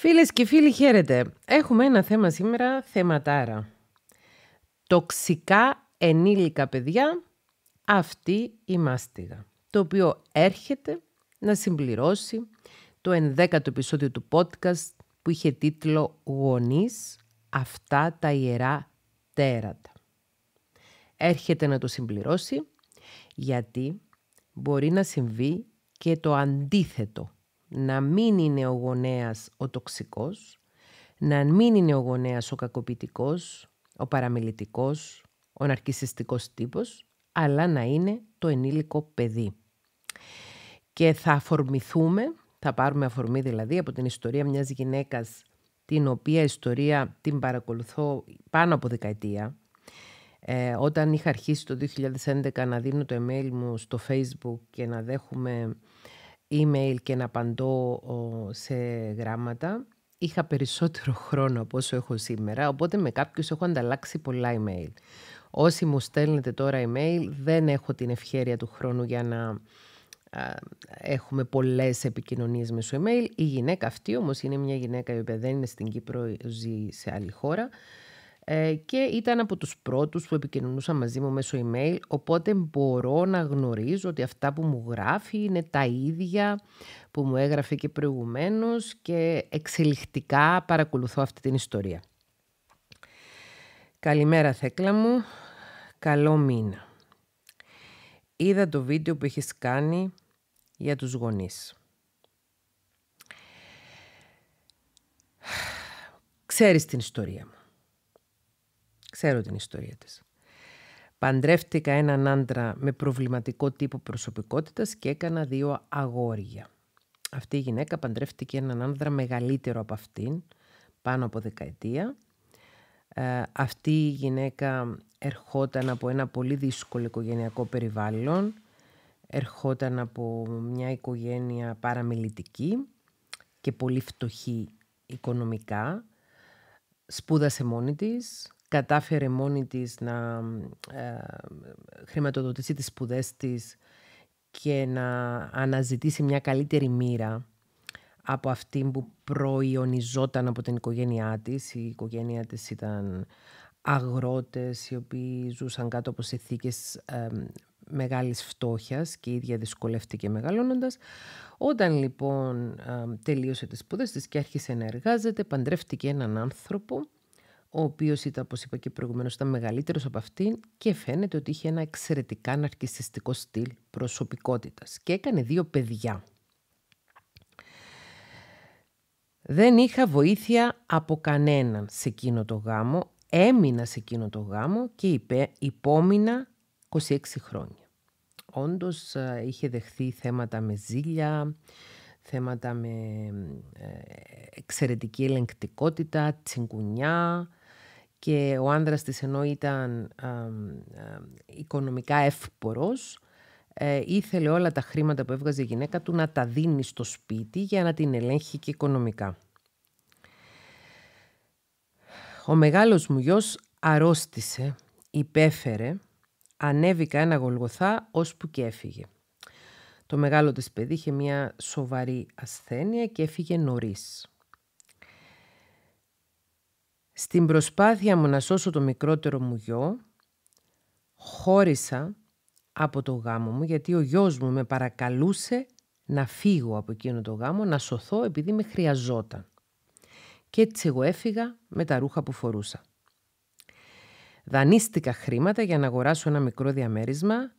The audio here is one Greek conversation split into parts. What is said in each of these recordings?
Φίλες και φίλοι, χαίρετε. Έχουμε ένα θέμα σήμερα, θεματάρα. Τοξικά ενήλικα παιδιά, αυτή η μάστιγα, το οποίο έρχεται να συμπληρώσει το ενδέκατο επεισόδιο του podcast που είχε τίτλο «Γονείς, αυτά τα ιερά τέρατα». Έρχεται να το συμπληρώσει γιατί μπορεί να συμβεί και το αντίθετο να μην είναι ο γονέας ο τοξικός, να μην είναι ο γονέας ο κακοποιητικός, ο παραμιλητικός, ο ναρκισιστικός τύπος, αλλά να είναι το ενήλικο παιδί. Και θα αφορμηθούμε, θα πάρουμε αφορμή δηλαδή από την ιστορία μιας γυναίκας την οποία ιστορία την παρακολουθώ πάνω από δεκαετία. Ε, όταν είχα αρχίσει το 2011 να δίνω το email μου στο facebook και να δέχουμε email και να απαντώ σε γράμματα. Είχα περισσότερο χρόνο από όσο έχω σήμερα, οπότε με κάποιους έχω ανταλλάξει πολλά email. Όσοι μου στέλνετε τώρα email, δεν έχω την ευχέρεια του χρόνου για να έχουμε πολλές επικοινωνίες μέσω email. Η γυναίκα αυτή όμως είναι μια γυναίκα η οποία δεν είναι στην Κύπρο, ζει σε άλλη χώρα ε, και ήταν από τους πρώτους που επικοινωνούσα μαζί μου μέσω email, οπότε μπορώ να γνωρίζω ότι αυτά που μου γράφει είναι τα ίδια που μου έγραφε και προηγουμένως και εξελιχτικά παρακολουθώ αυτή την ιστορία. Καλημέρα Θέκλα μου, καλό μήνα. Είδα το βίντεο που έχεις κάνει για τους γονείς. Ξέρεις την ιστορία μου. Ξέρω την ιστορία της. Παντρεύτηκα έναν άντρα με προβληματικό τύπο προσωπικότητας και έκανα δύο αγόρια. Αυτή η γυναίκα παντρεύτηκε έναν άντρα μεγαλύτερο από αυτήν, πάνω από δεκαετία. Ε, αυτή η γυναίκα ερχόταν από ένα πολύ δύσκολο οικογενειακό περιβάλλον, ερχόταν από μια οικογένεια παραμελητική και πολύ φτωχή οικονομικά. Σπούδασε μόνη της, κατάφερε μόνη της να ε, χρηματοδοτήσει τις σπουδές της και να αναζητήσει μια καλύτερη μοίρα από αυτή που προϊονιζόταν από την οικογένειά της. Η οικογένειά της ήταν αγρότες οι οποίοι ζούσαν κάτω από συνθήκες ε, μεγάλης φτώχειας και η ίδια δυσκολεύτηκε μεγαλώνοντας. Όταν λοιπόν ε, τελείωσε τις σπουδές της και άρχισε να εργάζεται, παντρεύτηκε έναν άνθρωπο ο οποίος ήταν, όπως είπα και προηγουμένως, ήταν μεγαλύτερος από αυτήν και φαίνεται ότι είχε ένα εξαιρετικά ναρκιστικό στυλ προσωπικότητας και έκανε δύο παιδιά. Δεν είχα βοήθεια από κανέναν σε εκείνο το γάμο, έμεινα σε εκείνο το γάμο και είπε, υπόμεινα 26 χρόνια. Όντως είχε δεχθεί θέματα με ζήλια, θέματα με ε, εξαιρετική ελεγκτικότητα, τσιγκουνιά, και ο άνδρας της ενώ ήταν οικονομικά εύπορος, ε, ήθελε όλα τα χρήματα που έβγαζε η γυναίκα του να τα δίνει στο σπίτι για να την ελέγχει και οικονομικά. Ο μεγάλος μου γιος αρρώστησε, υπέφερε, ανέβηκα ένα γολγοθά ώσπου και έφυγε. Το μεγάλο της παιδί είχε μια σοβαρή ασθένεια και έφυγε νωρίς. Στην προσπάθεια μου να σώσω το μικρότερο μου γιο, χώρισα από το γάμο μου, γιατί ο γιος μου με παρακαλούσε να φύγω από εκείνο το γάμο, να σωθώ επειδή με χρειαζόταν. Και έτσι εγώ έφυγα με τα ρούχα που φορούσα. Δανείστηκα χρήματα για να αγοράσω ένα μικρό διαμέρισμα,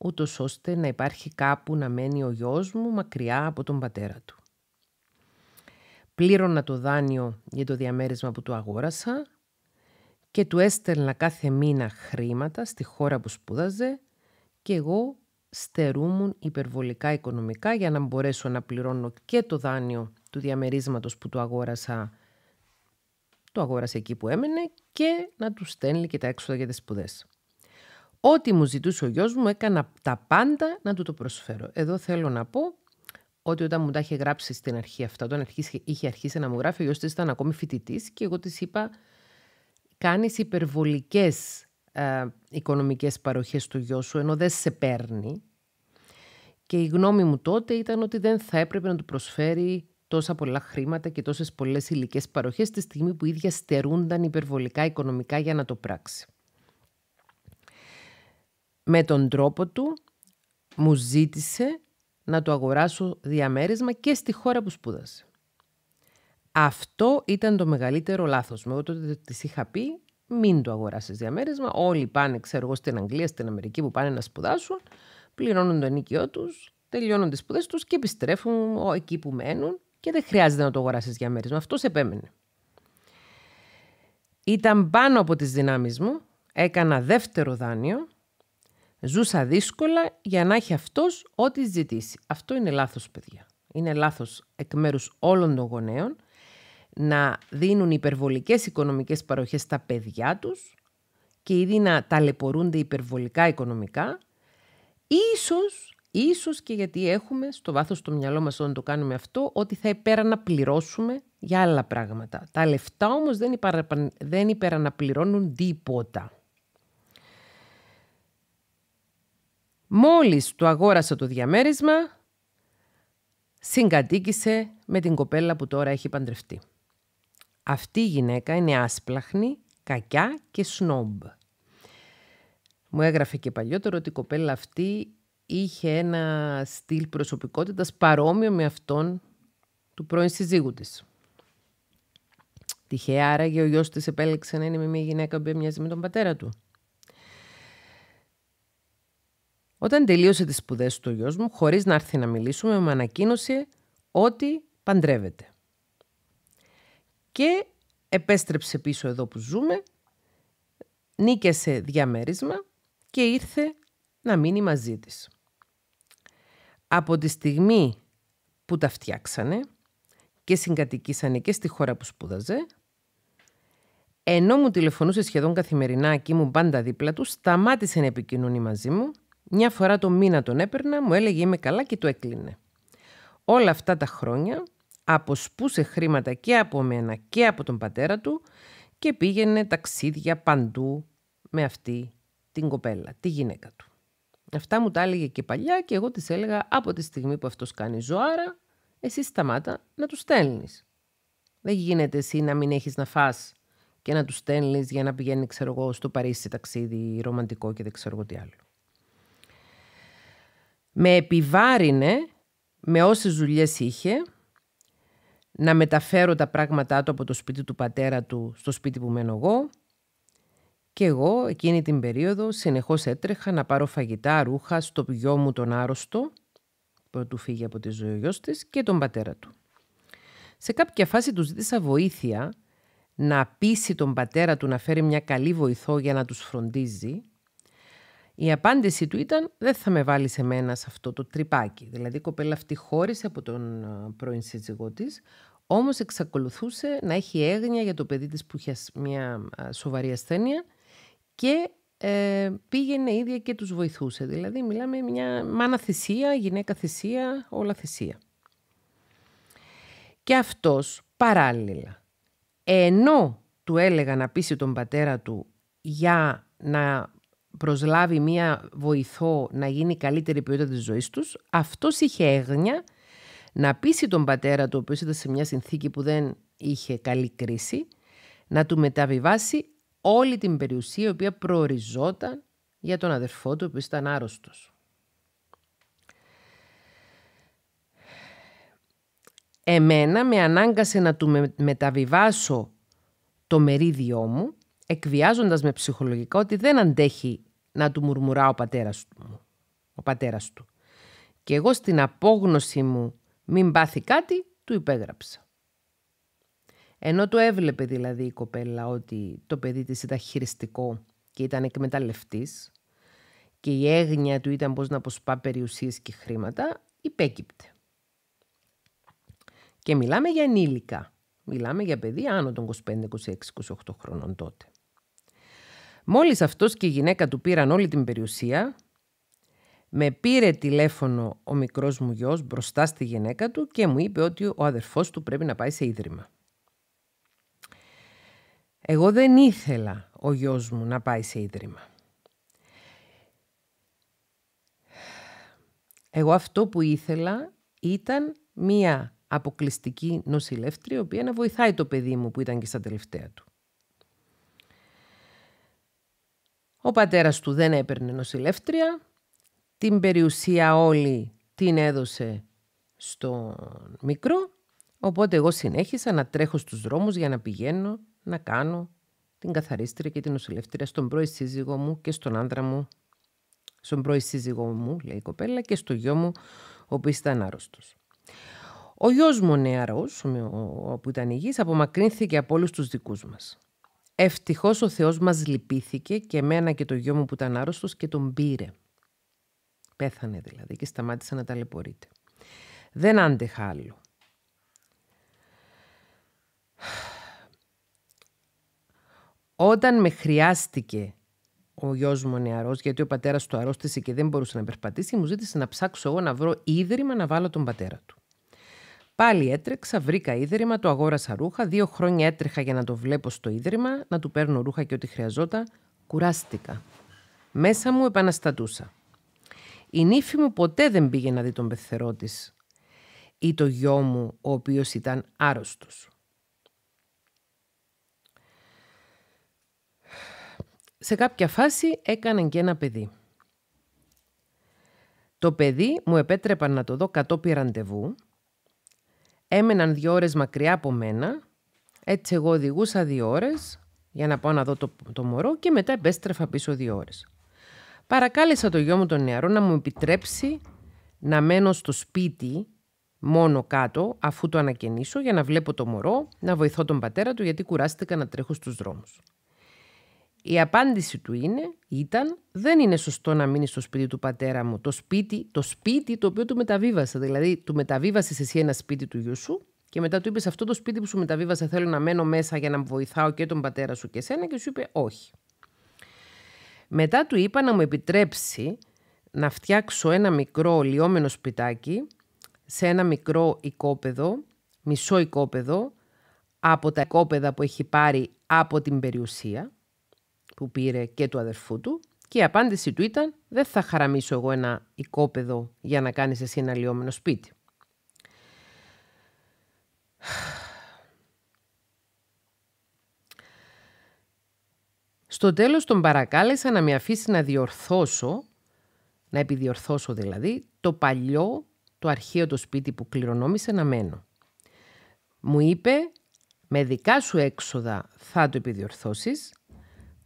ούτως ώστε να υπάρχει κάπου να μένει ο γιος μου μακριά από τον πατέρα του πλήρωνα το δάνειο για το διαμέρισμα που του αγόρασα και του έστελνα κάθε μήνα χρήματα στη χώρα που σπούδαζε και εγώ στερούμουν υπερβολικά οικονομικά για να μπορέσω να πληρώνω και το δάνειο του διαμερίσματος που του αγόρασα το αγόρασε εκεί που έμενε και να του στέλνει και τα έξοδα για τις σπουδές. Ό,τι μου ζητούσε ο γιος μου έκανα τα πάντα να του το προσφέρω. Εδώ θέλω να πω ότι όταν μου τα είχε γράψει στην αρχή αυτά, όταν είχε αρχίσει να μου γράφει, ο γιος της ήταν ακόμη φοιτητής και εγώ της είπα κάνεις υπερβολικές ε, οικονομικές παροχές του γιό σου ενώ δεν σε παίρνει και η γνώμη μου τότε ήταν ότι δεν θα έπρεπε να του προσφέρει τόσα πολλά χρήματα και τόσες πολλές υλικές παροχές τη στιγμή που ίδια στερούνταν υπερβολικά οικονομικά για να το πράξει. Με τον τρόπο του μου ζήτησε να το αγοράσω διαμέρισμα και στη χώρα που σπούδασε. Αυτό ήταν το μεγαλύτερο λάθος μου. Εγώ τότε της είχα πει μην του αγοράσεις διαμέρισμα. Όλοι πάνε, ξέρω εγώ, στην Αγγλία, στην Αμερική που πάνε να σπουδάσουν, πληρώνουν το ενοικιό τους, τελειώνουν τις σπουδές τους και επιστρέφουν εκεί που μένουν και δεν χρειάζεται να το αγοράσεις διαμέρισμα. Αυτός επέμενε. Ήταν πάνω από τις δυνάμεις μου, έκανα δεύτερο δάνειο Ζούσα δύσκολα για να έχει αυτός ό,τι ζητήσει. Αυτό είναι λάθος, παιδιά. Είναι λάθος εκ μέρους όλων των γονέων να δίνουν υπερβολικές οικονομικές παροχές στα παιδιά τους και ήδη να ταλαιπωρούνται υπερβολικά οικονομικά. Ίσως, ίσως και γιατί έχουμε στο βάθος το μυαλό μας όταν το κάνουμε αυτό, ότι θα πληρώσουμε για άλλα πράγματα. Τα λεφτά όμως δεν, υπερα, δεν υπεραναπληρώνουν τίποτα. Μόλις του αγόρασα το διαμέρισμα, συγκατοίκησε με την κοπέλα που τώρα έχει παντρευτεί. Αυτή η γυναίκα είναι άσπλαχνη, κακιά και σνόμπ. Μου έγραφε και παλιότερο ότι η κοπέλα αυτή είχε ένα στυλ προσωπικότητας παρόμοιο με αυτόν του πρώην συζύγου της. Τυχαία άραγε ο γιος της επέλεξε να είναι με μια γυναίκα που μοιάζει με τον πατέρα του. Όταν τελείωσε τις σπουδές του ο γιος μου, χωρίς να έρθει να μιλήσουμε, με ανακοίνωσε ότι παντρεύεται. Και επέστρεψε πίσω εδώ που ζούμε, νίκεσε διαμέρισμα και ήρθε να μείνει μαζί της. Από τη στιγμή που τα φτιάξανε και συγκατοικήσανε και στη χώρα που σπούδαζε, ενώ μου τηλεφωνούσε σχεδόν καθημερινά και ήμουν πάντα δίπλα του, σταμάτησε να επικοινωνεί μαζί μου μια φορά το μήνα τον έπαιρνα, μου έλεγε είμαι καλά και το έκλεινε. Όλα αυτά τα χρόνια αποσπούσε χρήματα και από μένα και από τον πατέρα του και πήγαινε ταξίδια παντού με αυτή την κοπέλα, τη γυναίκα του. Αυτά μου τα έλεγε και παλιά και εγώ της έλεγα από τη στιγμή που αυτός κάνει ζωάρα, εσύ σταμάτα να τους στέλνεις. Δεν γίνεται εσύ να μην έχεις να φας και να τους στέλνεις για να πηγαίνει, ξέρω εγώ, στο Παρίσι ταξίδι ρομαντικό και δεν ξέρω εγώ τι άλλο με επιβάρυνε με όσες δουλειές είχε να μεταφέρω τα πράγματά του από το σπίτι του πατέρα του στο σπίτι που μένω εγώ και εγώ εκείνη την περίοδο συνεχώς έτρεχα να πάρω φαγητά, ρούχα στο γιο μου τον άρρωστο που του φύγει από τη ζωή ο γιος της και τον πατέρα του. Σε κάποια φάση του ζήτησα βοήθεια να πείσει τον πατέρα του να φέρει μια καλή βοηθό για να τους φροντίζει η απάντηση του ήταν «Δεν θα με βάλει σε μένα σε αυτό το τρυπάκι». Δηλαδή η κοπέλα αυτή χώρισε από τον ε, πρώην σύζυγό της, όμως εξακολουθούσε να έχει έγνοια για το παιδί της που είχε μια σοβαρή ασθένεια και ε, πήγαινε ίδια και τους βοηθούσε. Δηλαδή μιλάμε μια μάνα θυσία, γυναίκα θυσία, όλα θυσία. Και αυτός παράλληλα, ενώ του έλεγα να πείσει τον πατέρα του για να προσλάβει μία βοηθό να γίνει καλύτερη ποιότητα της ζωής τους, αυτός είχε έγνοια να πείσει τον πατέρα του, ο οποίος ήταν σε μια συνθήκη που δεν είχε καλή κρίση, να του μεταβιβάσει όλη την περιουσία η οποία προοριζόταν για τον αδερφό του, ο οποίος ήταν άρρωστος. Εμένα με ανάγκασε να του μεταβιβάσω το μερίδιό μου εκβιάζοντας με ψυχολογικά ότι δεν αντέχει να του μουρμουρά ο πατέρας του. Ο πατέρας του. Και εγώ στην απόγνωση μου μην πάθει κάτι, του υπέγραψα. Ενώ το έβλεπε δηλαδή η κοπέλα ότι το παιδί της ήταν χειριστικό και ήταν εκμεταλλευτής και η έγνοια του ήταν πώς να αποσπά περιουσίες και χρήματα, υπέκυπτε. Και μιλάμε για ενήλικα. Μιλάμε για παιδί άνω των 25, 26, 28 χρονών τότε. Μόλις αυτός και η γυναίκα του πήραν όλη την περιουσία, με πήρε τηλέφωνο ο μικρός μου γιος μπροστά στη γυναίκα του και μου είπε ότι ο αδερφός του πρέπει να πάει σε ίδρυμα. Εγώ δεν ήθελα ο γιος μου να πάει σε ίδρυμα. Εγώ αυτό που ήθελα ήταν μία αποκλειστική νοσηλεύτρια, η οποία να βοηθάει το παιδί μου που ήταν και στα τελευταία του. Ο πατέρας του δεν έπαιρνε νοσηλεύτρια, την περιουσία όλη την έδωσε στον μικρό, οπότε εγώ συνέχισα να τρέχω στους δρόμους για να πηγαίνω να κάνω την καθαρίστρια και την νοσηλεύτρια στον πρώην σύζυγό μου και στον άντρα μου, στον πρώην σύζυγό μου, λέει η κοπέλα, και στο γιο μου, ο οποίος ήταν άρρωστος. Ο γιος μου νεαρός, ο, που ήταν υγιής, απομακρύνθηκε από όλους τους δικούς μας. Ευτυχώς ο Θεός μας λυπήθηκε και εμένα και το γιο μου που ήταν άρρωστος και τον πήρε. Πέθανε δηλαδή και σταμάτησε να ταλαιπωρείται. Δεν άντεχα άλλο. Όταν με χρειάστηκε ο γιος μου νεαρός, γιατί ο πατέρας του αρρώστησε και δεν μπορούσε να περπατήσει, μου ζήτησε να ψάξω εγώ να βρω ίδρυμα να βάλω τον πατέρα του. Πάλι έτρεξα, βρήκα ίδρυμα, το αγόρασα ρούχα. Δύο χρόνια έτρεχα για να το βλέπω στο ίδρυμα, να του παίρνω ρούχα και ό,τι χρειαζόταν. Κουράστηκα. Μέσα μου επαναστατούσα. Η νύφη μου ποτέ δεν πήγε να δει τον πεθερό ή το γιο μου, ο οποίος ήταν άρρωστος. Σε κάποια φάση έκαναν και ένα παιδί. Το παιδί μου επέτρεπαν να το δω κατόπιν ραντεβού Έμεναν δύο ώρες μακριά από μένα. Έτσι εγώ οδηγούσα δύο ώρες για να πάω να δω το, το μωρό και μετά επέστρεφα πίσω δύο ώρες. Παρακάλεσα το γιο μου τον νεαρό να μου επιτρέψει να μένω στο σπίτι μόνο κάτω αφού το ανακαινήσω για να βλέπω το μωρό, να βοηθώ τον πατέρα του γιατί κουράστηκα να τρέχω στους δρόμους. Η απάντηση του είναι, ήταν, δεν είναι σωστό να μείνεις στο σπίτι του πατέρα μου. Το σπίτι, το σπίτι το οποίο του μεταβίβασα. Δηλαδή, του μεταβίβασες εσύ ένα σπίτι του γιού σου και μετά του είπες: Αυτό το σπίτι που σου μεταβίβασα θέλω να μένω μέσα για να βοηθάω και τον πατέρα σου και εσένα. Και σου είπε: Όχι. Μετά του είπα να μου επιτρέψει να φτιάξω ένα μικρό λιόμενο σπιτάκι σε ένα μικρό οικόπεδο, μισό οικόπεδο, από τα οικόπεδα που έχει πάρει από την περιουσία, που πήρε και του αδερφού του και η απάντηση του ήταν «Δεν θα χαραμίσω εγώ ένα οικόπεδο για να κάνεις εσύ ένα λιώμενο σπίτι». Στο τέλος τον παρακάλεσα να με αφήσει να διορθώσω, να επιδιορθώσω δηλαδή, το παλιό, το αρχαίο το σπίτι που κληρονόμησε να μένω. Μου είπε, με δικά σου έξοδα θα το επιδιορθώσεις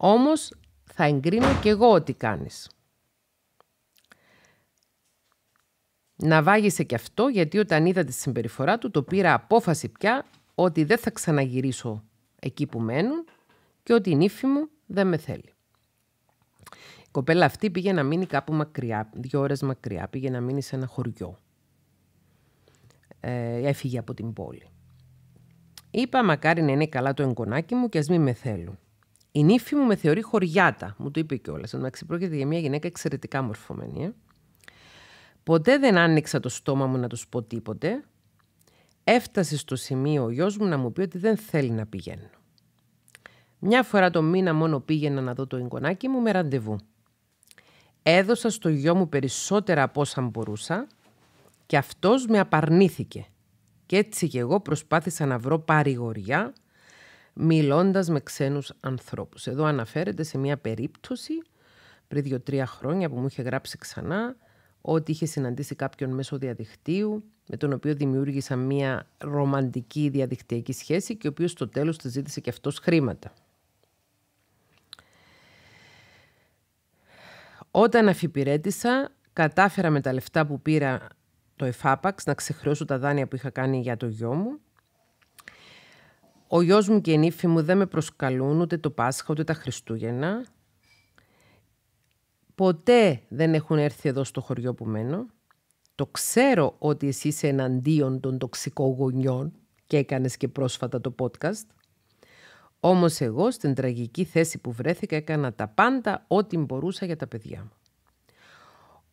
όμως θα εγκρίνω και εγώ ότι κάνεις. Να βάγισε κι αυτό γιατί όταν είδα τη συμπεριφορά του το πήρα απόφαση πια ότι δεν θα ξαναγυρίσω εκεί που μένουν και ότι η νύφη μου δεν με θέλει. Η κοπέλα αυτή πήγε να μείνει κάπου μακριά, δύο ώρες μακριά, πήγε να μείνει σε ένα χωριό. Ε, έφυγε από την πόλη. Είπα μακάρι να είναι καλά το εγκονάκι μου και ας μην με θέλουν. Η νύφη μου με θεωρεί χωριάτα, μου το είπε κιόλας. όλα. πρόκειται για μια γυναίκα εξαιρετικά μορφωμένη. Ε. Ποτέ δεν άνοιξα το στόμα μου να τους πω τίποτε. Έφτασε στο σημείο ο γιος μου να μου πει ότι δεν θέλει να πηγαίνω. Μια φορά το μήνα μόνο πήγαινα να δω το εικονάκι μου με ραντεβού. Έδωσα στο γιο μου περισσότερα από όσα μπορούσα και αυτός με απαρνήθηκε. Και έτσι κι εγώ προσπάθησα να βρω παρηγοριά μιλώντας με ξένους ανθρώπους. Εδώ αναφέρεται σε μια περίπτωση πριν δύο-τρία χρόνια που μου είχε γράψει ξανά ότι είχε συναντήσει κάποιον μέσω διαδικτύου με τον οποίο δημιούργησα μια ρομαντική διαδικτυακή σχέση και ο οποίος στο τέλος της ζήτησε και αυτός χρήματα. Όταν αφιπηρέτησα, κατάφερα με τα λεφτά που πήρα το ΕΦΑΠΑΞ να ξεχρεώσω τα δάνεια που είχα κάνει για το γιο μου ο γιος μου και η νύφη μου δεν με προσκαλούν ούτε το Πάσχα ούτε τα Χριστούγεννα. Ποτέ δεν έχουν έρθει εδώ στο χωριό που μένω. Το ξέρω ότι εσύ είσαι εναντίον των τοξικογονιών και έκανες και πρόσφατα το podcast. Όμως εγώ στην τραγική θέση που βρέθηκα έκανα τα πάντα ό,τι μπορούσα για τα παιδιά μου.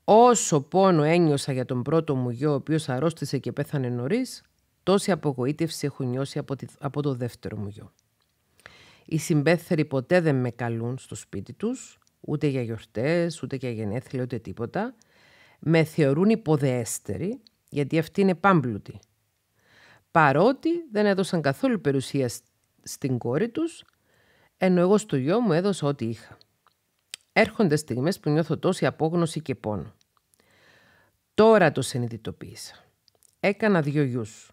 Όσο πόνο ένιωσα για τον πρώτο μου γιο, ο οποίος αρρώστησε και πέθανε νωρίς, Τόση απογοήτευση έχω νιώσει από, από το δεύτερο μου γιο. Οι συμπέθεροι ποτέ δεν με καλούν στο σπίτι τους, ούτε για γιορτές, ούτε για γενέθλια, ούτε τίποτα. Με θεωρούν υποδεέστεροι, γιατί αυτή είναι πάμπλουτη. Παρότι δεν έδωσαν καθόλου περιουσία στην κόρη τους, ενώ εγώ στο γιο μου έδωσα ό,τι είχα. Έρχονται στιγμές που νιώθω τόση απόγνωση και πόνο. Τώρα το συνειδητοποίησα. Έκανα δύο γιους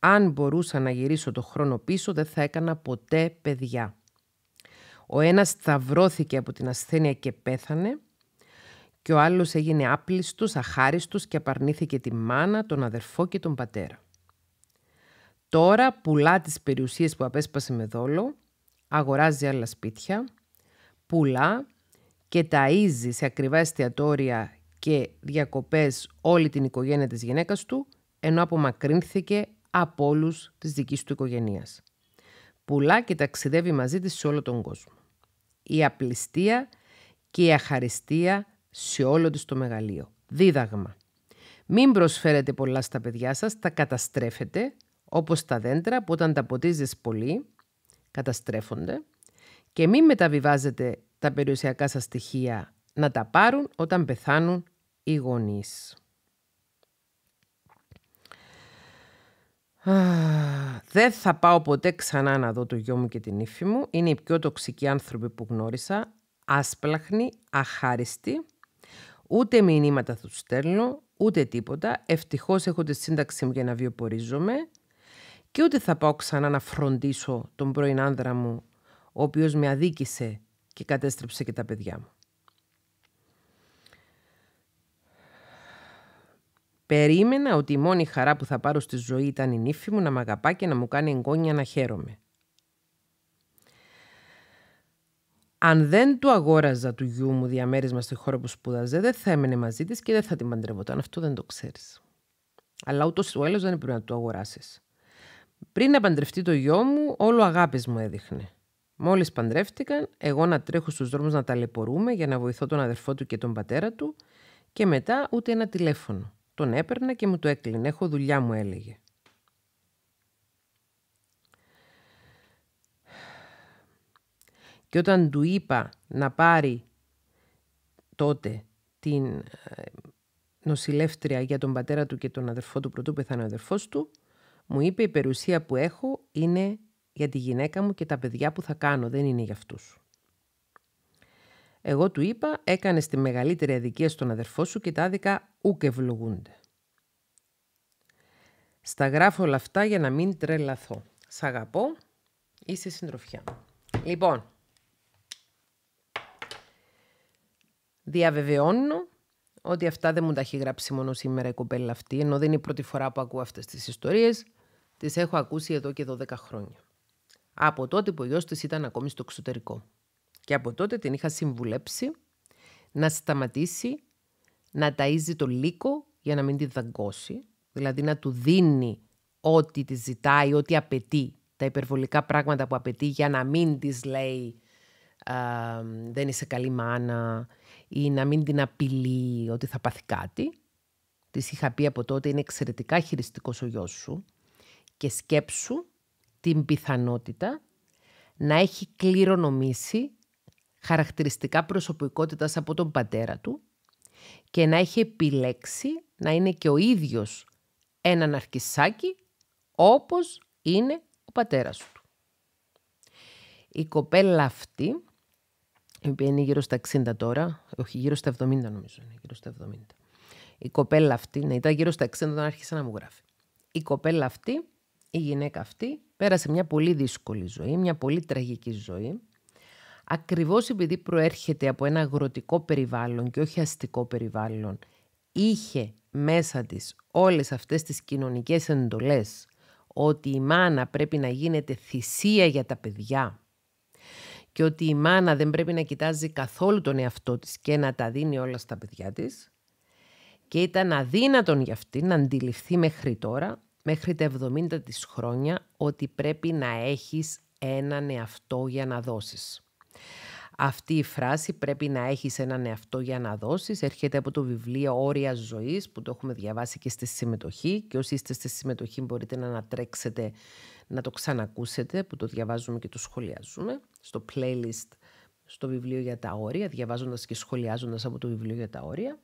αν μπορούσα να γυρίσω το χρόνο πίσω δεν θα έκανα ποτέ παιδιά. Ο ένας σταυρώθηκε από την ασθένεια και πέθανε και ο άλλος έγινε άπλιστος, αχάριστος και απαρνήθηκε τη μάνα, τον αδερφό και τον πατέρα. Τώρα πουλά τις περιουσίες που απέσπασε με δόλο, αγοράζει άλλα σπίτια, πουλά και ταΐζει σε ακριβά εστιατόρια και διακοπές όλη την οικογένεια της γυναίκας του, ενώ απομακρύνθηκε από όλους της δικής του οικογένειας. Πουλά και ταξιδεύει μαζί της σε όλο τον κόσμο. Η απληστία και η αχαριστία σε όλο της το μεγαλείο. Δίδαγμα. Μην προσφέρετε πολλά στα παιδιά σας, τα καταστρέφετε, όπως τα δέντρα που όταν τα ποτίζεις πολύ, καταστρέφονται και μην μεταβιβάζετε τα περιουσιακά σας στοιχεία να τα πάρουν όταν πεθάνουν οι γονείς. Δεν θα πάω ποτέ ξανά να δω το γιο μου και την ύφη μου. Είναι οι πιο τοξικοί άνθρωποι που γνώρισα. Άσπλαχνοι, αχάριστοι. Ούτε μηνύματα τους στέλνω, ούτε τίποτα. Ευτυχώς έχω τη σύνταξή μου για να βιοπορίζομαι. Και ούτε θα πάω ξανά να φροντίσω τον πρώην άνδρα μου, ο οποίος με αδίκησε και κατέστρεψε και τα παιδιά μου. Περίμενα ότι η μόνη χαρά που θα πάρω στη ζωή ήταν η νύφη μου να μ' αγαπά και να μου κάνει εγγόνια να χαίρομαι. Αν δεν του αγόραζα του γιού μου διαμέρισμα στη χώρα που σπούδαζε, δεν θα έμενε μαζί της και δεν θα την παντρευόταν. Αυτό δεν το ξέρεις. Αλλά ούτως ή άλλως δεν πρέπει να του αγοράσεις. Πριν να παντρευτεί το γιο μου, όλο αγάπης μου έδειχνε. Μόλις παντρεύτηκαν, εγώ να τρέχω στους δρόμους να ταλαιπωρούμε για να βοηθώ τον αδερφό του και τον πατέρα του, και μετά ούτε ένα τηλέφωνο. Τον έπαιρνα και μου το έκλεινε. Έχω δουλειά μου έλεγε. Και όταν του είπα να πάρει τότε την ε, νοσηλεύτρια για τον πατέρα του και τον αδερφό του πρωτού πεθάνει ο αδερφός του, μου είπε η περιουσία που έχω είναι για τη γυναίκα μου και τα παιδιά που θα κάνω, δεν είναι για αυτούς. Εγώ του είπα, έκανε τη μεγαλύτερη αδικία στον αδερφό σου και τα άδικα ούκ ευλογούνται. Στα γράφω όλα αυτά για να μην τρελαθώ. Σ' αγαπώ, είσαι συντροφιά. Λοιπόν, διαβεβαιώνω ότι αυτά δεν μου τα έχει γράψει μόνο σήμερα η κοπέλα αυτή, ενώ δεν είναι η πρώτη φορά που ακούω αυτές τις ιστορίες, τις έχω ακούσει εδώ και 12 χρόνια. Από τότε που ο γιος της ήταν ακόμη στο εξωτερικό. Και από τότε την είχα συμβουλέψει να σταματήσει να ταΐζει το λύκο για να μην τη δαγκώσει. Δηλαδή να του δίνει ό,τι της ζητάει, ό,τι απαιτεί. Τα υπερβολικά πράγματα που απαιτεί για να μην της λέει δεν είσαι καλή μάνα ή να μην την απειλεί ότι θα πάθει κάτι. Της είχα πει από τότε είναι εξαιρετικά χειριστικός ο γιος σου και σκέψου την πιθανότητα να έχει κληρονομήσει χαρακτηριστικά προσωπικότητας από τον πατέρα του και να έχει επιλέξει να είναι και ο ίδιος έναν αρχισάκι όπως είναι ο πατέρας του. Η κοπέλα αυτή, η οποία είναι γύρω στα 60 τώρα, όχι γύρω στα 70 νομίζω είναι, γύρω στα 70. Η κοπέλα αυτή, ναι, ήταν γύρω στα 60 όταν άρχισε να μου γράφει. Η κοπέλα αυτή, η γυναίκα αυτή, πέρασε μια πολύ δύσκολη ζωή, μια πολύ τραγική ζωή ακριβώς επειδή προέρχεται από ένα αγροτικό περιβάλλον και όχι αστικό περιβάλλον, είχε μέσα της όλες αυτές τις κοινωνικές εντολές ότι η μάνα πρέπει να γίνεται θυσία για τα παιδιά και ότι η μάνα δεν πρέπει να κοιτάζει καθόλου τον εαυτό της και να τα δίνει όλα στα παιδιά της και ήταν αδύνατον για αυτή να αντιληφθεί μέχρι τώρα, μέχρι τα 70 της χρόνια, ότι πρέπει να έχεις έναν εαυτό για να δώσεις. Αυτή η φράση πρέπει να έχεις έναν εαυτό για να δώσεις. Έρχεται από το βιβλίο «Όρια ζωής» που το έχουμε διαβάσει και στη συμμετοχή και όσοι είστε στη συμμετοχή μπορείτε να ανατρέξετε να το ξανακούσετε που το διαβάζουμε και το σχολιάζουμε στο playlist στο βιβλίο για τα όρια, διαβάζοντας και σχολιάζοντας από το βιβλίο για τα όρια.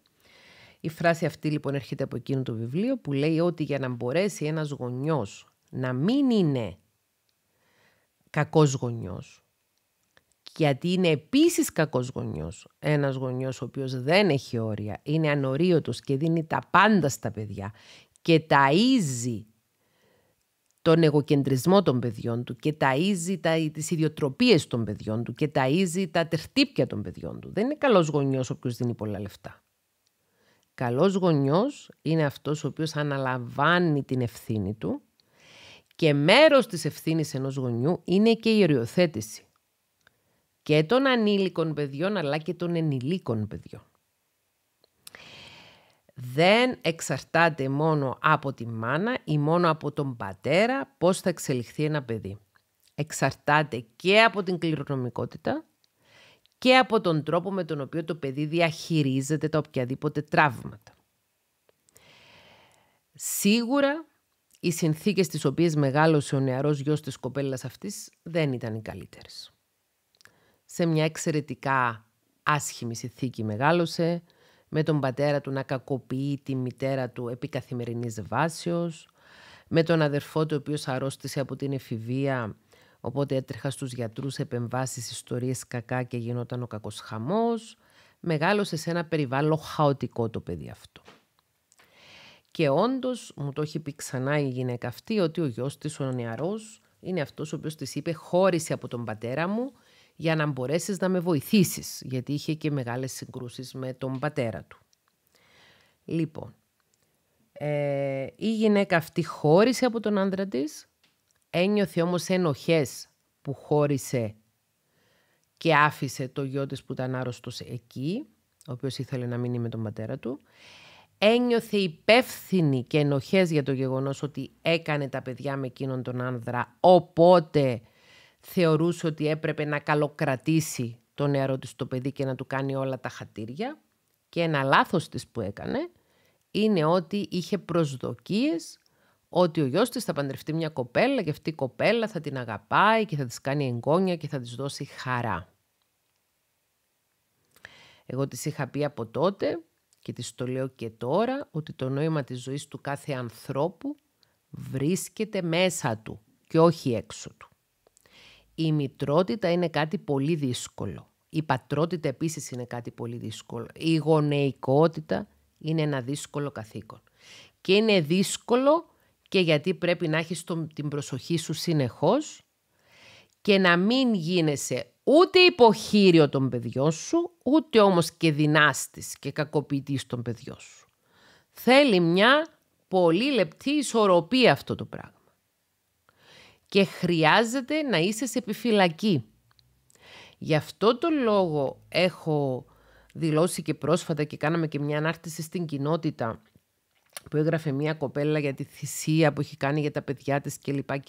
Η φράση αυτή λοιπόν έρχεται από εκείνο το βιβλίο που λέει ότι για να μπορέσει ένας γονιός να μην είναι κακός γονιός, γιατί είναι επίσης κακός γονιός. Ένας γονιός ο οποίος δεν έχει όρια, είναι ανορίωτος και δίνει τα πάντα στα παιδιά και ταΐζει τον εγωκεντρισμό των παιδιών του και ταΐζει τα, τις ιδιοτροπίες των παιδιών του και ταΐζει τα τερτύπια των παιδιών του. Δεν είναι καλός γονιός ο οποίος δίνει πολλά λεφτά. Καλός γονιός είναι αυτός ο οποίος αναλαμβάνει την ευθύνη του και μέρος της ευθύνης ενός γονιού είναι και η οριοθέτηση και των ανήλικων παιδιών αλλά και των ενηλίκων παιδιών. Δεν εξαρτάται μόνο από τη μάνα ή μόνο από τον πατέρα πώς θα εξελιχθεί ένα παιδί. Εξαρτάται και από την κληρονομικότητα και από τον τρόπο με τον οποίο το παιδί διαχειρίζεται τα οποιαδήποτε τραύματα. Σίγουρα οι συνθήκες τις οποίες μεγάλωσε ο νεαρός γιος της κοπέλας αυτής δεν ήταν οι καλύτερες σε μια εξαιρετικά άσχημη συνθήκη μεγάλωσε, με τον πατέρα του να κακοποιεί τη μητέρα του επί καθημερινής βάσεως, με τον αδερφό του ο οποίος αρρώστησε από την εφηβεία, οπότε έτρεχα στους γιατρούς επεμβάσεις, ιστορίες κακά και γινόταν ο κακός χαμός. Μεγάλωσε σε ένα περιβάλλον χαοτικό το παιδί αυτό. Και όντως μου το έχει πει ξανά η γυναίκα αυτή ότι ο γιος της, ο νεαρός, είναι αυτός ο οποίος της είπε χώρισε από τον πατέρα μου για να μπορέσεις να με βοηθήσεις, γιατί είχε και μεγάλες συγκρούσεις με τον πατέρα του. Λοιπόν, ε, η γυναίκα αυτή χώρισε από τον άντρα της, ένιωθε όμως ενοχές που χώρισε και άφησε το γιο της που ήταν άρρωστος εκεί, ο οποίος ήθελε να μείνει με τον πατέρα του. Ένιωθε υπεύθυνη και ενοχές για το γεγονός ότι έκανε τα παιδιά με εκείνον τον άνδρα, οπότε θεωρούσε ότι έπρεπε να καλοκρατήσει το νεαρό της το παιδί και να του κάνει όλα τα χατήρια. Και ένα λάθος της που έκανε είναι ότι είχε προσδοκίες ότι ο γιος της θα παντρευτεί μια κοπέλα και αυτή η κοπέλα θα την αγαπάει και θα της κάνει εγγόνια και θα της δώσει χαρά. Εγώ της είχα πει από τότε και της το λέω και τώρα ότι το νόημα της ζωής του κάθε ανθρώπου βρίσκεται μέσα του και όχι έξω του η μητρότητα είναι κάτι πολύ δύσκολο. Η πατρότητα επίσης είναι κάτι πολύ δύσκολο. Η γονεϊκότητα είναι ένα δύσκολο καθήκον. Και είναι δύσκολο και γιατί πρέπει να έχεις τον, την προσοχή σου συνεχώς και να μην γίνεσαι ούτε υποχείριο των παιδιών σου, ούτε όμως και δυνάστης και κακοποιητής των παιδιών σου. Θέλει μια πολύ λεπτή ισορροπία αυτό το πράγμα και χρειάζεται να είσαι σε επιφυλακή. Γι' αυτό το λόγο έχω δηλώσει και πρόσφατα και κάναμε και μια ανάρτηση στην κοινότητα που έγραφε μια κοπέλα για τη θυσία που έχει κάνει για τα παιδιά της κλπ.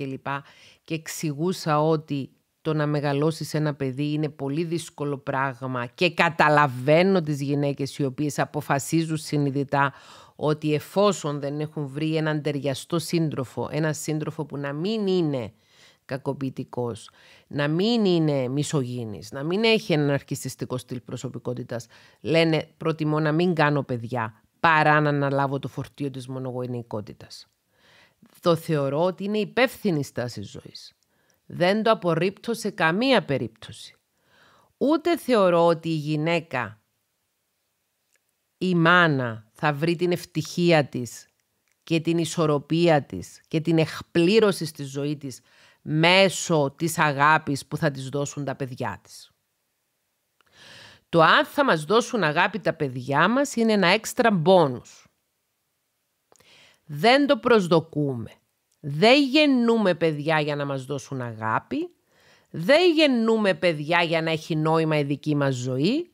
Και εξηγούσα ότι το να μεγαλώσεις ένα παιδί είναι πολύ δύσκολο πράγμα και καταλαβαίνω τις γυναίκες οι οποίες αποφασίζουν συνειδητά ότι εφόσον δεν έχουν βρει έναν ταιριαστό σύντροφο, ένα σύντροφο που να μην είναι κακοποιητικός, να μην είναι μισογίνης, να μην έχει έναν αρχιστικό στυλ προσωπικότητας. Λένε προτιμώ να μην κάνω παιδιά παρά να αναλάβω το φορτίο της μονογονεϊκότητας. Το θεωρώ ότι είναι υπεύθυνη στάση ζωής. Δεν το απορρίπτω σε καμία περίπτωση. Ούτε θεωρώ ότι η γυναίκα, η μάνα, θα βρει την ευτυχία της και την ισορροπία της και την εκπλήρωση στη ζωή της μέσω της αγάπης που θα της δώσουν τα παιδιά της. Το αν θα μας δώσουν αγάπη τα παιδιά μας είναι ένα έξτρα μπόνους. Δεν το προσδοκούμε. Δεν γεννούμε παιδιά για να μας δώσουν αγάπη. Δεν γεννούμε παιδιά για να έχει νόημα η δική μας ζωή.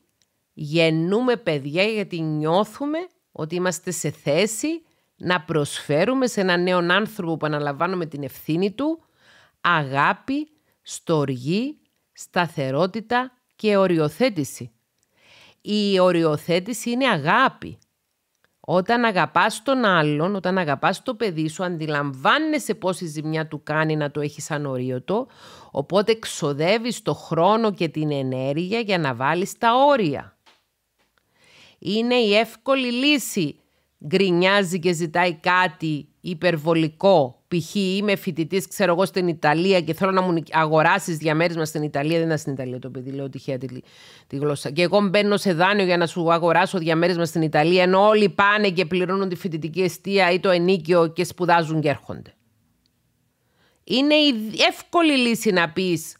Γεννούμε παιδιά γιατί νιώθουμε ότι είμαστε σε θέση να προσφέρουμε σε έναν νέον άνθρωπο που αναλαμβάνουμε την ευθύνη του αγάπη, στοργή, σταθερότητα και οριοθέτηση. Η οριοθέτηση είναι αγάπη. Όταν αγαπάς τον άλλον, όταν αγαπάς το παιδί σου, αντιλαμβάνεσαι πόση ζημιά του κάνει να το έχεις το, οπότε ξοδεύεις το χρόνο και την ενέργεια για να βάλεις τα όρια είναι η εύκολη λύση. Γκρινιάζει και ζητάει κάτι υπερβολικό. Π.χ. είμαι φοιτητής, ξέρω εγώ, στην Ιταλία και θέλω να μου αγοράσεις διαμέρισμα στην Ιταλία. Δεν είναι στην Ιταλία το παιδί, λέω τυχαία τη, γλώσσα. Και εγώ μπαίνω σε δάνειο για να σου αγοράσω διαμέρισμα στην Ιταλία, ενώ όλοι πάνε και πληρώνουν τη φοιτητική αιστεία ή το ενίκιο και σπουδάζουν και έρχονται. Είναι η εύκολη λύση να πεις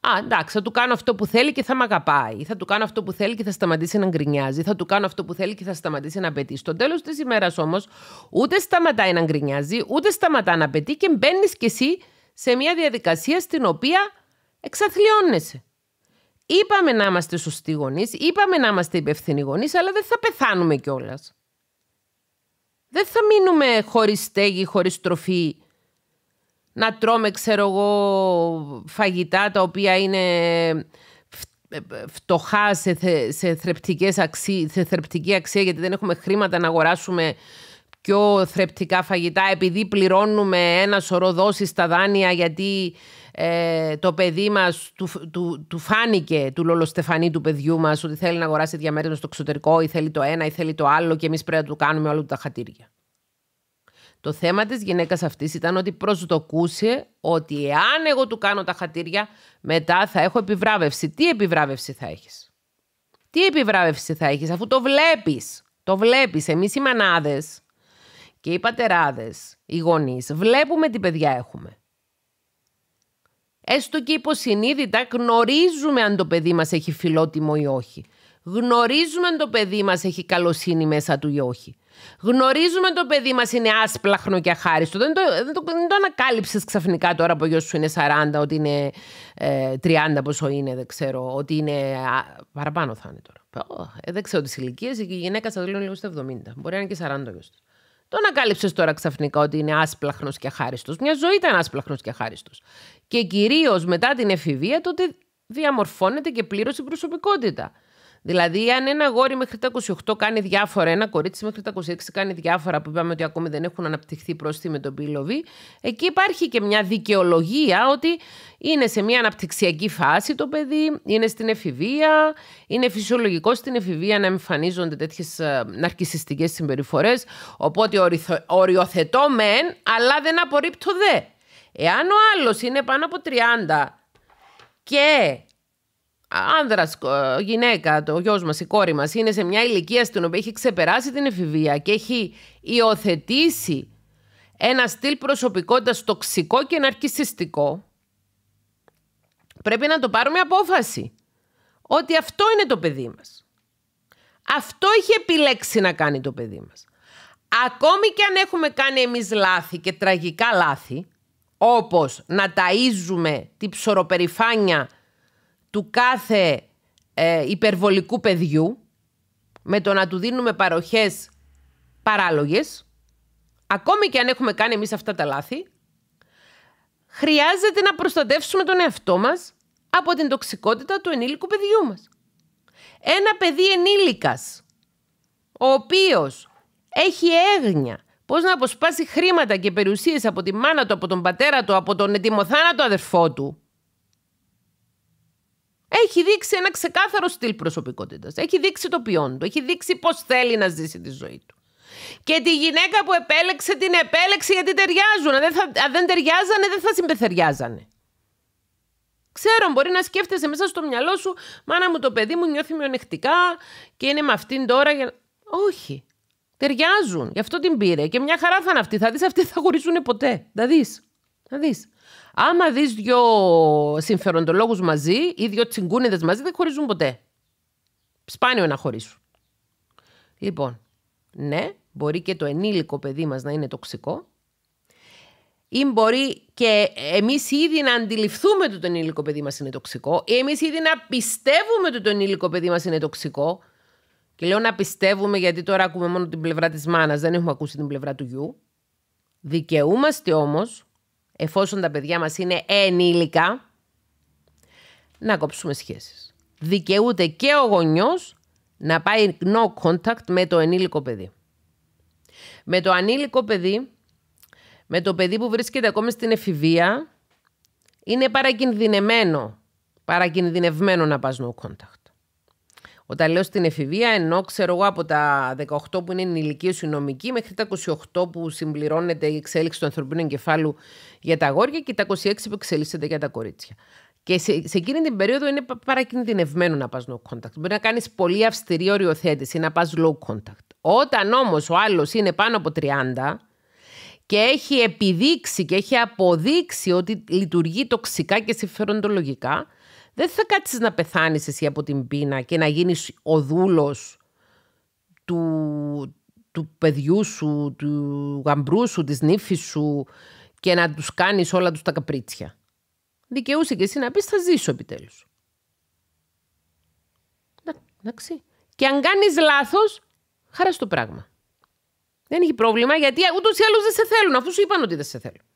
Α, εντάξει, θα του κάνω αυτό που θέλει και θα με αγαπάει. Θα του κάνω αυτό που θέλει και θα σταματήσει να γκρινιάζει. Θα του κάνω αυτό που θέλει και θα σταματήσει να απαιτεί. Στο τέλος της ημέρας όμως, ούτε σταματάει να γκρινιάζει, ούτε σταματά να απαιτεί και μπαίνεις κι εσύ σε μια διαδικασία στην οποία εξαθλιώνεσαι. Είπαμε να είμαστε σωστοί γονείς, είπαμε να είμαστε υπευθυνοί γονείς, αλλά δεν θα πεθάνουμε κιόλας. Δεν θα μείνουμε χωρίς στέγη, χωρίς τροφή, να τρώμε, ξέρω εγώ, φαγητά τα οποία είναι φτωχά σε, σε, θρεπτικές αξί, σε θρεπτική αξία γιατί δεν έχουμε χρήματα να αγοράσουμε πιο θρεπτικά φαγητά επειδή πληρώνουμε ένα σωρό δόσεις στα δάνεια γιατί ε, το παιδί μας του, του, του φάνηκε του λολοστεφανή του παιδιού μας ότι θέλει να αγοράσει διαμέρισμα στο εξωτερικό ή θέλει το ένα ή θέλει το άλλο και εμείς πρέπει να του κάνουμε όλα τα χατήρια. Το θέμα της γυναίκας αυτής ήταν ότι προσδοκούσε ότι εάν εγώ του κάνω τα χατήρια, μετά θα έχω επιβράβευση. Τι επιβράβευση θα έχεις? Τι επιβράβευση θα έχεις αφού το βλέπεις. Το βλέπεις. Εμείς οι μανάδες και οι πατεράδες, οι γονείς, βλέπουμε τι παιδιά έχουμε. Έστω και υποσυνείδητα γνωρίζουμε αν το παιδί μας έχει φιλότιμο ή όχι. Γνωρίζουμε αν το παιδί μας έχει καλοσύνη μέσα του ή όχι. Γνωρίζουμε το παιδί μας είναι άσπλαχνο και αχάριστο. Δεν το, δεν το, ανακάλυψες ξαφνικά τώρα που ο γιος σου είναι 40, ότι είναι 30, ε, πόσο είναι, δεν ξέρω. Ότι είναι. Α, παραπάνω θα είναι τώρα. Ε, δεν ξέρω τις ηλικίες. Η γυναίκα σας λέω λίγο στα 70. Μπορεί να είναι και 40 γιο του. Το ανακάλυψες τώρα ξαφνικά ότι είναι άσπλαχνος και αχάριστος. Μια ζωή ήταν άσπλαχνος και αχάριστος. Και κυρίως μετά την εφηβεία, τότε διαμορφώνεται και πλήρως η προσωπικότητα. Δηλαδή, αν ένα αγόρι μέχρι τα 28 κάνει διάφορα, ένα κορίτσι μέχρι τα 26 κάνει διάφορα που είπαμε ότι ακόμη δεν έχουν αναπτυχθεί τη με τον πύλοβη, εκεί υπάρχει και μια δικαιολογία ότι είναι σε μια αναπτυξιακή φάση το παιδί, είναι στην εφηβεία, είναι φυσιολογικό στην εφηβεία να εμφανίζονται τέτοιες ναρκιστικέ συμπεριφορές. Οπότε οριοθετώ μεν, αλλά δεν απορρίπτω δε. Εάν ο άλλος είναι πάνω από 30 και άνδρας, ε, γυναίκα, το γιος μας, η κόρη μας, είναι σε μια ηλικία στην οποία έχει ξεπεράσει την εφηβεία και έχει υιοθετήσει ένα στυλ προσωπικότητας τοξικό και ναρκιστικό, πρέπει να το πάρουμε απόφαση. Ότι αυτό είναι το παιδί μας. Αυτό έχει επιλέξει να κάνει το παιδί μας. Ακόμη και αν έχουμε κάνει εμείς λάθη και τραγικά λάθη, όπως να ταΐζουμε την ψωροπεριφάνεια του κάθε ε, υπερβολικού παιδιού με το να του δίνουμε παροχές παράλογες, ακόμη και αν έχουμε κάνει εμείς αυτά τα λάθη, χρειάζεται να προστατεύσουμε τον εαυτό μας από την τοξικότητα του ενήλικου παιδιού μας. Ένα παιδί ενήλικας, ο οποίος έχει έγνοια πώς να αποσπάσει χρήματα και περιουσίες από τη μάνα του, από τον πατέρα του, από τον ετοιμοθάνατο αδερφό του, έχει δείξει ένα ξεκάθαρο στυλ προσωπικότητας. Έχει δείξει το ποιόν του. Έχει δείξει πώς θέλει να ζήσει τη ζωή του. Και τη γυναίκα που επέλεξε την επέλεξε γιατί ταιριάζουν. Αν δεν, θα, δεν ταιριάζανε δεν θα συμπεθεριάζανε. Ξέρω, μπορεί να σκέφτεσαι μέσα στο μυαλό σου «Μάνα μου το παιδί μου νιώθει μειονεκτικά και είναι με αυτήν τώρα». Όχι. Ταιριάζουν. Γι' αυτό την πήρε. Και μια χαρά θα είναι αυτή. Θα δεις αυτή θα χωρίσουν ποτέ. Θα δεις. Να δεις. Άμα δεις δύο συμφεροντολόγους μαζί ή δύο τσιγκούνιδες μαζί, δεν χωρίζουν ποτέ. Σπάνιο να χωρίσουν. Λοιπόν, ναι, μπορεί και το ενήλικο παιδί μας να είναι τοξικό ή μπορεί και εμείς ήδη να αντιληφθούμε ότι το ενήλικο παιδί μας είναι τοξικό ή εμείς ήδη να πιστεύουμε ότι το ενήλικο παιδί μας είναι τοξικό και λέω να πιστεύουμε γιατί τώρα ακούμε μόνο την πλευρά της μάνας, δεν έχουμε ακούσει την πλευρά του γιου. Δικαιούμαστε όμως εφόσον τα παιδιά μας είναι ενήλικα, να κόψουμε σχέσεις. Δικαιούται και ο γονιός να πάει no contact με το ενήλικο παιδί. Με το ανήλικο παιδί, με το παιδί που βρίσκεται ακόμη στην εφηβεία, είναι παρακινδυνεμένο, παρακινδυνευμένο να πας no contact. Όταν λέω στην εφηβεία, ενώ ξέρω εγώ από τα 18 που είναι ενηλικίωση νομική μέχρι τα 28 που συμπληρώνεται η εξέλιξη του ανθρωπίνου εγκεφάλου για τα αγόρια και τα 26 που εξελίσσεται για τα κορίτσια. Και σε, σε εκείνη την περίοδο είναι παρακινδυνευμένο να πας no contact. Μπορεί να κάνεις πολύ αυστηρή οριοθέτηση, να πας low contact. Όταν όμως ο άλλος είναι πάνω από 30 και έχει επιδείξει και έχει αποδείξει ότι λειτουργεί τοξικά και συμφεροντολογικά, δεν θα κάτσεις να πεθάνεις εσύ από την πείνα και να γίνεις ο δούλος του, του παιδιού σου, του γαμπρού σου, της νύφης σου και να τους κάνεις όλα τους τα καπρίτσια. Δικαιούσε και εσύ να πεις θα ζήσω επιτέλους. Εντάξει. Και αν κάνεις λάθος, χαρά στο πράγμα. Δεν έχει πρόβλημα γιατί ούτως ή άλλως δεν σε θέλουν αφού σου είπαν ότι δεν σε θέλουν.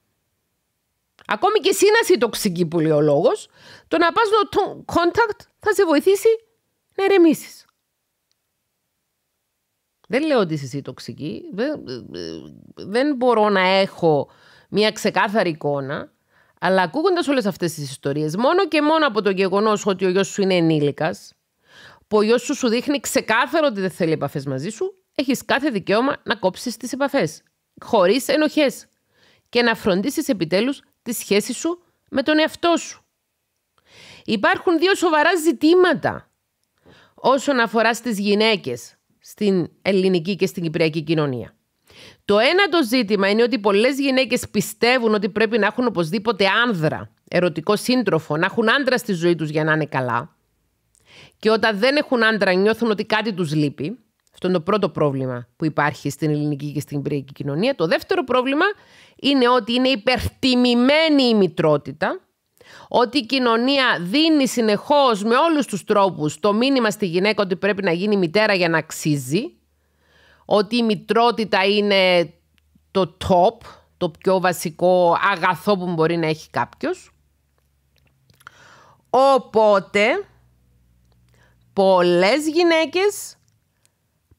Ακόμη και εσύ να είσαι τοξική που λέει ο λόγος, το να πας στο contact θα σε βοηθήσει να ηρεμήσει. Δεν λέω ότι είσαι η τοξική. Δεν, δεν μπορώ να έχω μια ξεκάθαρη εικόνα. Αλλά ακούγοντας όλες αυτές τις ιστορίες, μόνο και μόνο από το γεγονός ότι ο γιος σου είναι ενήλικας, που ο γιος σου σου δείχνει ξεκάθαρο ότι δεν θέλει επαφές μαζί σου, έχεις κάθε δικαίωμα να κόψεις τις επαφές. Χωρίς ενοχές. Και να φροντίσεις επιτέλους τη σχέση σου με τον εαυτό σου. Υπάρχουν δύο σοβαρά ζητήματα όσον αφορά στις γυναίκες στην ελληνική και στην κυπριακή κοινωνία. Το ένα το ζήτημα είναι ότι πολλές γυναίκες πιστεύουν ότι πρέπει να έχουν οπωσδήποτε άνδρα, ερωτικό σύντροφο, να έχουν άντρα στη ζωή τους για να είναι καλά. Και όταν δεν έχουν άντρα νιώθουν ότι κάτι τους λείπει. Αυτό είναι το πρώτο πρόβλημα που υπάρχει στην ελληνική και στην κυπριακή κοινωνία. Το δεύτερο πρόβλημα είναι ότι είναι υπερτιμημένη η μητρότητα, ότι η κοινωνία δίνει συνεχώς με όλους τους τρόπους το μήνυμα στη γυναίκα ότι πρέπει να γίνει μητέρα για να αξίζει, ότι η μητρότητα είναι το top, το πιο βασικό αγαθό που μπορεί να έχει κάποιος. Οπότε, πολλές γυναίκες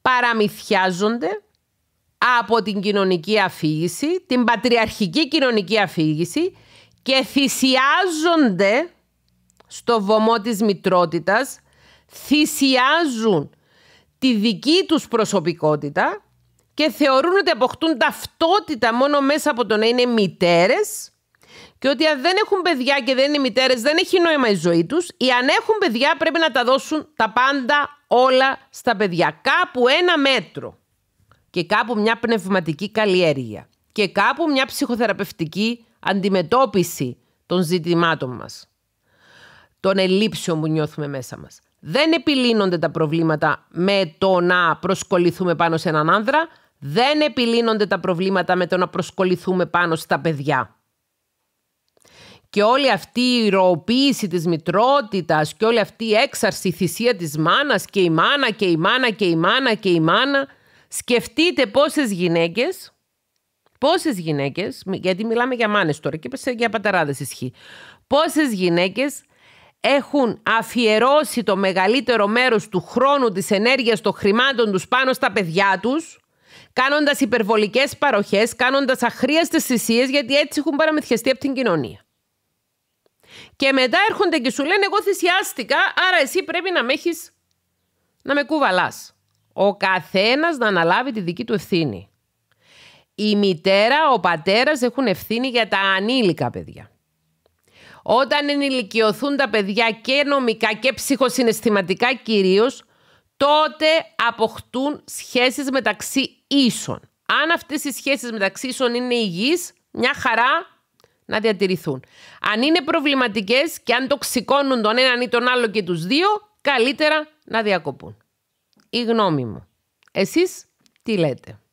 παραμυθιάζονται από την κοινωνική αφήγηση, την πατριαρχική κοινωνική αφήγηση και θυσιάζονται στο βωμό της μητρότητας, θυσιάζουν τη δική τους προσωπικότητα και θεωρούν ότι αποκτούν ταυτότητα μόνο μέσα από το να είναι μητέρες και ότι αν δεν έχουν παιδιά και δεν είναι μητέρες δεν έχει νόημα η ζωή τους ή αν έχουν παιδιά πρέπει να τα δώσουν τα πάντα όλα στα παιδιά. Κάπου ένα μέτρο και κάπου μια πνευματική καλλιέργεια και κάπου μια ψυχοθεραπευτική αντιμετώπιση των ζητημάτων μας, των ελλείψεων που νιώθουμε μέσα μας. Δεν επιλύνονται τα προβλήματα με το να προσκοληθούμε πάνω σε έναν άνδρα, δεν επιλύνονται τα προβλήματα με το να προσκοληθούμε πάνω στα παιδιά και όλη αυτή η ροοποίηση της μητρότητας και όλη αυτή η έξαρση η θυσία της μάνας και η μάνα και η μάνα και η μάνα και η μάνα σκεφτείτε πόσες γυναίκες πόσες γυναίκες γιατί μιλάμε για μάνες τώρα και για πατεράδες ισχύει πόσες γυναίκες έχουν αφιερώσει το μεγαλύτερο μέρος του χρόνου, της ενέργειας, των χρημάτων τους πάνω στα παιδιά τους, κάνοντας υπερβολικές παροχές, κάνοντας αχρίαστες θυσίες, γιατί έτσι έχουν παραμεθιαστεί από την κοινωνία. Και μετά έρχονται και σου λένε εγώ θυσιάστηκα, άρα εσύ πρέπει να με έχεις. να με κουβαλάς. Ο καθένας να αναλάβει τη δική του ευθύνη. Η μητέρα, ο πατέρας έχουν ευθύνη για τα ανήλικα παιδιά. Όταν ενηλικιωθούν τα παιδιά και νομικά και ψυχοσυναισθηματικά κυρίως, τότε αποκτούν σχέσεις μεταξύ ίσων. Αν αυτές οι σχέσεις μεταξύ ίσων είναι υγιείς, μια χαρά να διατηρηθούν. Αν είναι προβληματικές και αν τοξικώνουν τον έναν ή τον άλλο και τους δύο, καλύτερα να διακοπούν. Η γνώμη μου. Εσείς τι λέτε.